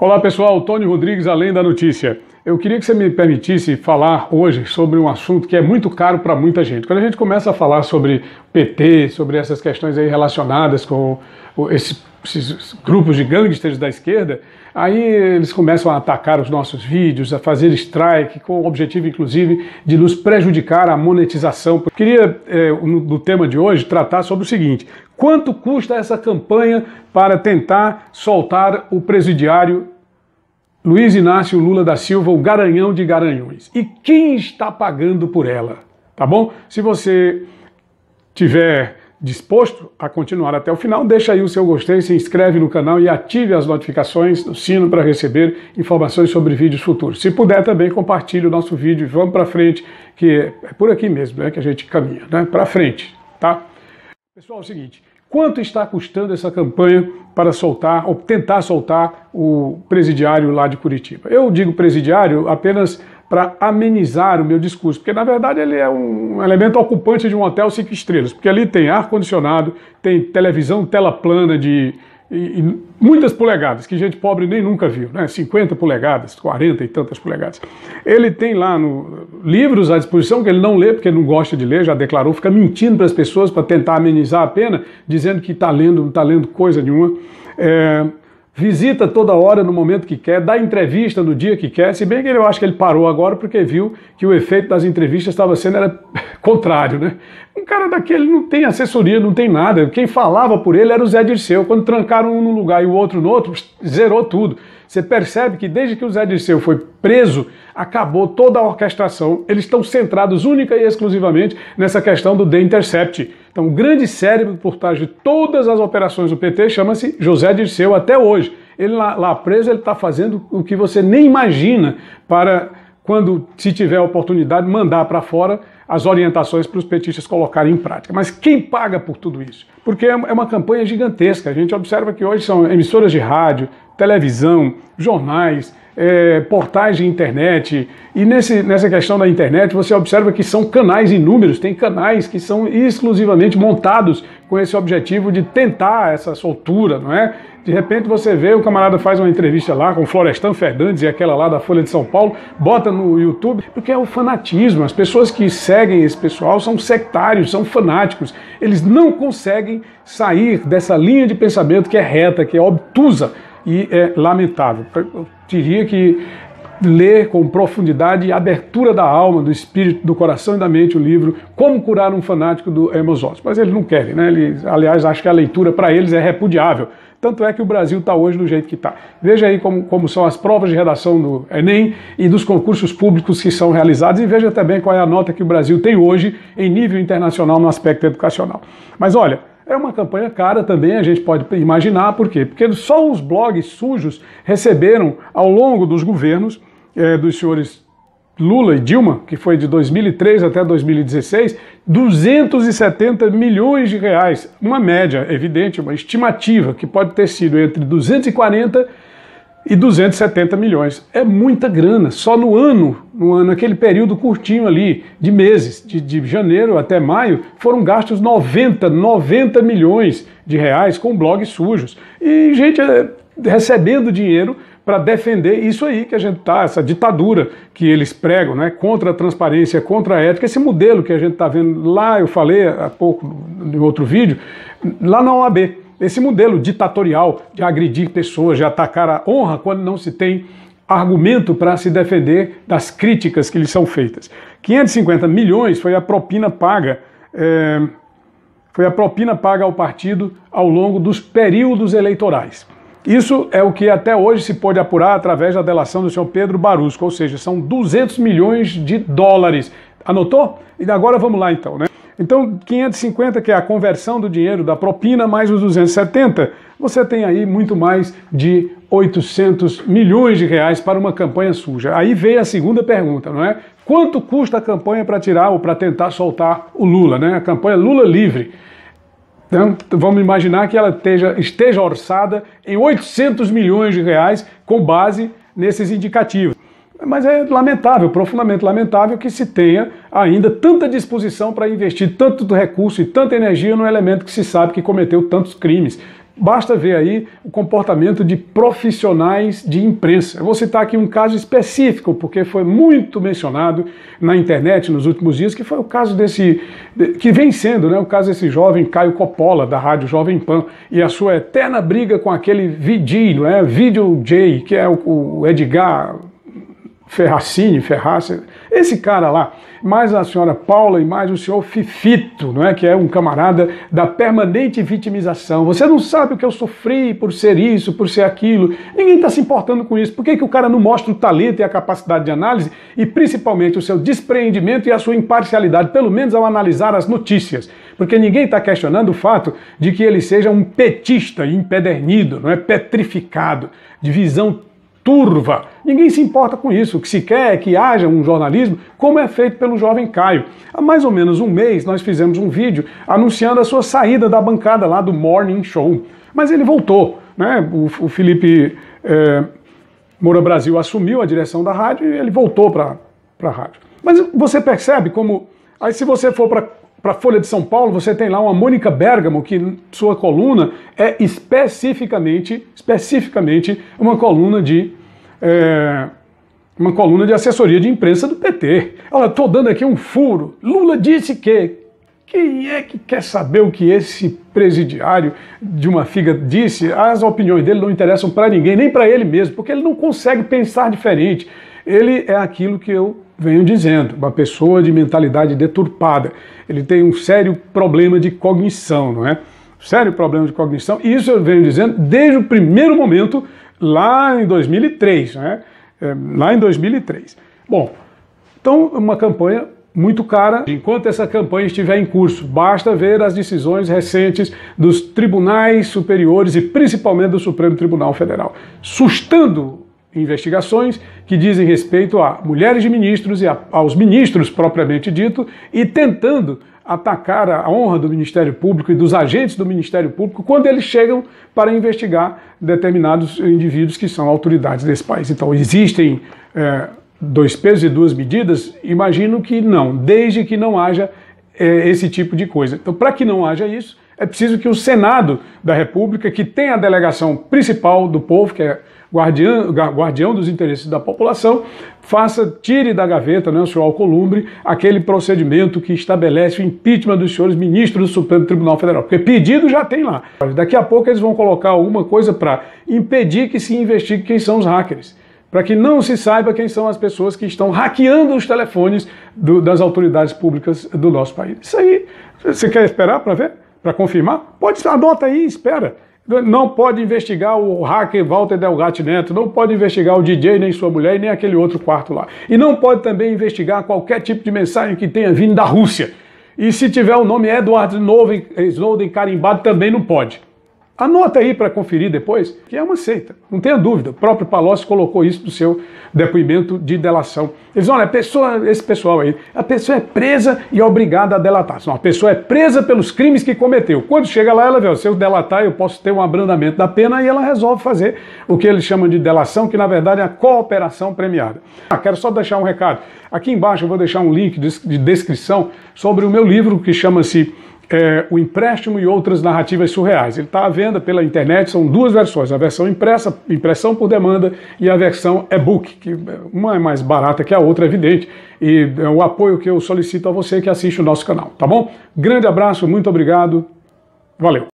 Olá pessoal, Tony Rodrigues, Além da Notícia. Eu queria que você me permitisse falar hoje sobre um assunto que é muito caro para muita gente. Quando a gente começa a falar sobre PT, sobre essas questões aí relacionadas com esses, grupos de gangsters da esquerda, aí eles começam a atacar os nossos vídeos, a fazer strike, com o objetivo, inclusive, de nos prejudicar a monetização. Eu queria, eh, no tema de hoje, tratar sobre o seguinte: Quanto custa essa campanha para tentar soltar o presidiário Luiz Inácio Lula da Silva, o garanhão de garanhões? E quem está pagando por ela? Tá bom? Se você tiver disposto a continuar até o final, deixa aí o seu gostei, se inscreve no canal e ative as notificações do sino para receber informações sobre vídeos futuros. Se puder também compartilhe o nosso vídeo, e vamos para frente, que é por aqui mesmo, né, que a gente caminha, né? Para frente, tá? Pessoal, é o seguinte, Quanto está custando essa campanha para soltar ou tentar soltar o presidiário lá de Curitiba? Eu digo presidiário apenas para amenizar o meu discurso, porque na verdade ele é um elemento ocupante de um hotel cinco estrelas, porque ali tem ar condicionado, tem televisão tela plana de e, e muitas polegadas, que gente pobre nem nunca viu, né? 50 polegadas, 40 e tantas polegadas. Ele tem lá no, livros à disposição que ele não lê, porque ele não gosta de ler, já declarou, fica mentindo para as pessoas para tentar amenizar a pena, dizendo que está lendo, não está lendo coisa nenhuma. É, visita toda hora no momento que quer, dá entrevista no dia que quer, se bem que ele, eu acho que ele parou agora porque viu que o efeito das entrevistas estava sendo era contrário, né? Um cara daquele não tem assessoria, não tem nada. Quem falava por ele era o Zé Dirceu. Quando trancaram um num lugar e o outro no outro, zerou tudo. Você percebe que desde que o Zé Dirceu foi preso, acabou toda a orquestração. Eles estão centrados única e exclusivamente nessa questão do The Intercept então, o grande cérebro por trás de todas as operações do PT chama-se José Dirceu até hoje. Ele lá, lá preso, ele está fazendo o que você nem imagina para, quando se tiver oportunidade, mandar para fora as orientações para os petistas colocarem em prática. Mas quem paga por tudo isso? porque é, é uma campanha gigantesca. A gente observa que hoje são emissoras de rádio, televisão, jornais, é, portais de internet. E nesse, nessa questão da internet, você observa que são canais inúmeros, tem canais que são exclusivamente montados com esse objetivo de tentar essa soltura, não é? De repente você vê, o camarada faz uma entrevista lá com Florestan Fernandes e aquela lá da Folha de São Paulo, bota no YouTube, porque é o fanatismo. As pessoas que seguem esse pessoal são sectários, são fanáticos. Eles não conseguem conseguem sair dessa linha de pensamento que é reta, que é obtusa e é lamentável. Eu diria que ler com profundidade e abertura da alma, do espírito, do coração e da mente o livro Como Curar um Fanático do hemosótico. Mas eles não querem, né? Eles, aliás, acho que a leitura para eles é repudiável. Tanto é que o Brasil está hoje do jeito que está. Veja aí como, como são as provas de redação do Enem e dos concursos públicos que são realizados e veja também qual é a nota que o Brasil tem hoje em nível internacional no aspecto educacional. Mas olha, é uma campanha cara também, a gente pode imaginar por quê? Porque só os blogs sujos receberam, ao longo dos governos é, dos senhores Lula e Dilma, que foi de 2003 até 2016, 270 milhões de reais. Uma média, evidente, uma estimativa, que pode ter sido entre 240 e e 270 milhões. É muita grana, só no ano, no ano, aquele período curtinho ali, de meses, de, de janeiro até maio, foram gastos 90, 90 milhões de reais com blogs sujos. E gente é, recebendo dinheiro para defender isso aí que a gente está, essa ditadura que eles pregam, né, contra a transparência, contra a ética, esse modelo que a gente está vendo lá, eu falei há pouco em outro vídeo, lá na OAB esse modelo ditatorial de agredir pessoas, de atacar a honra quando não se tem argumento para se defender das críticas que lhe são feitas. 550 milhões foi a propina paga. É, foi a propina paga ao partido ao longo dos períodos eleitorais. Isso é o que até hoje se pode apurar através da delação do senhor Pedro Barusco, ou seja, são 200 milhões de dólares. Anotou? E agora vamos lá então, né? Então, 550, que é a conversão do dinheiro da propina, mais os 270, você tem aí muito mais de 800 milhões de reais para uma campanha suja. Aí veio a segunda pergunta, não é? Quanto custa a campanha para tirar ou para tentar soltar o Lula, né? A campanha Lula Livre. Então, vamos imaginar que ela esteja, esteja orçada em 800 milhões de reais com base nesses indicativos. Mas é lamentável, profundamente lamentável, que se tenha ainda tanta disposição para investir tanto recurso e tanta energia num elemento que se sabe que cometeu tantos crimes. Basta ver aí o comportamento de profissionais de imprensa. Eu vou citar aqui um caso específico, porque foi muito mencionado na internet nos últimos dias, que foi o caso desse, que vem sendo, né, o caso desse jovem Caio Coppola, da rádio Jovem Pan, e a sua eterna briga com aquele VG, não é? Video J, que é o, o Edgar Ferracini, Ferrace, esse cara lá, mais a senhora Paula e mais o senhor Fifito, não é? que é um camarada da permanente vitimização. Você não sabe o que eu sofri por ser isso, por ser aquilo. Ninguém está se importando com isso. Por que, que o cara não mostra o talento e a capacidade de análise e principalmente o seu despreendimento e a sua imparcialidade, pelo menos ao analisar as notícias? Porque ninguém está questionando o fato de que ele seja um petista empedernido, não é? petrificado, de visão turva. Ninguém se importa com isso. O que se quer é que haja um jornalismo como é feito pelo jovem Caio. Há mais ou menos um mês nós fizemos um vídeo anunciando a sua saída da bancada lá do Morning Show. Mas ele voltou. Né? O, o Felipe é, Moura Brasil assumiu a direção da rádio e ele voltou para a rádio. Mas você percebe como. Aí se você for para para a Folha de São Paulo, você tem lá uma Mônica Bergamo, que sua coluna é especificamente, especificamente uma coluna de. É, uma coluna de assessoria de imprensa do PT. Olha, estou dando aqui um furo. Lula disse que. Quem é que quer saber o que esse presidiário de uma figa disse? As opiniões dele não interessam para ninguém, nem para ele mesmo, porque ele não consegue pensar diferente ele é aquilo que eu venho dizendo, uma pessoa de mentalidade deturpada. Ele tem um sério problema de cognição, não é? Sério problema de cognição. E isso eu venho dizendo desde o primeiro momento, lá em 2003, né? É, lá em 2003. Bom, então uma campanha muito cara. Enquanto essa campanha estiver em curso, basta ver as decisões recentes dos tribunais superiores e principalmente do Supremo Tribunal Federal, sustando investigações que dizem respeito a mulheres de ministros e a, aos ministros propriamente dito, e tentando atacar a honra do Ministério Público e dos agentes do Ministério Público quando eles chegam para investigar determinados indivíduos que são autoridades desse país. Então, existem é, dois pesos e duas medidas? Imagino que não, desde que não haja é, esse tipo de coisa. Então, para que não haja isso, é preciso que o Senado da República, que tem a delegação principal do povo, que é guardião, guardião dos interesses da população, faça, tire da gaveta, né, o senhor Alcolumbre, aquele procedimento que estabelece o impeachment dos senhores ministros do Supremo Tribunal Federal. Porque pedido já tem lá. Daqui a pouco eles vão colocar alguma coisa para impedir que se investigue quem são os hackers para que não se saiba quem são as pessoas que estão hackeando os telefones do, das autoridades públicas do nosso país. Isso aí, você quer esperar para ver? para confirmar, pode, anota aí, espera. Não pode investigar o hacker Walter Delgatti Neto, não pode investigar o DJ, nem sua mulher, e nem aquele outro quarto lá. E não pode também investigar qualquer tipo de mensagem que tenha vindo da Rússia. E se tiver o nome Edward Snowden carimbado, também não pode. Anota aí para conferir depois, que é uma seita, não tenha dúvida. O próprio Palocci colocou isso no seu depoimento de delação. Eles olha, a pessoa, esse pessoal aí, a pessoa é presa e é obrigada a delatar. a pessoa é presa pelos crimes que cometeu. Quando chega lá, ela vê, se eu delatar, eu posso ter um abrandamento da pena e ela resolve fazer o que eles chamam de delação, que na verdade é a cooperação premiada. Ah, quero só deixar um recado. Aqui embaixo eu vou deixar um link de descrição sobre o meu livro que chama-se é, O Empréstimo e Outras Narrativas Surreais. Ele está à venda pela internet, são duas versões, a versão impressa, impressão por demanda, e a versão e-book, que uma é mais barata que a outra, é evidente, e é o apoio que eu solicito a você que assiste o nosso canal, tá bom? Grande abraço, muito obrigado, valeu!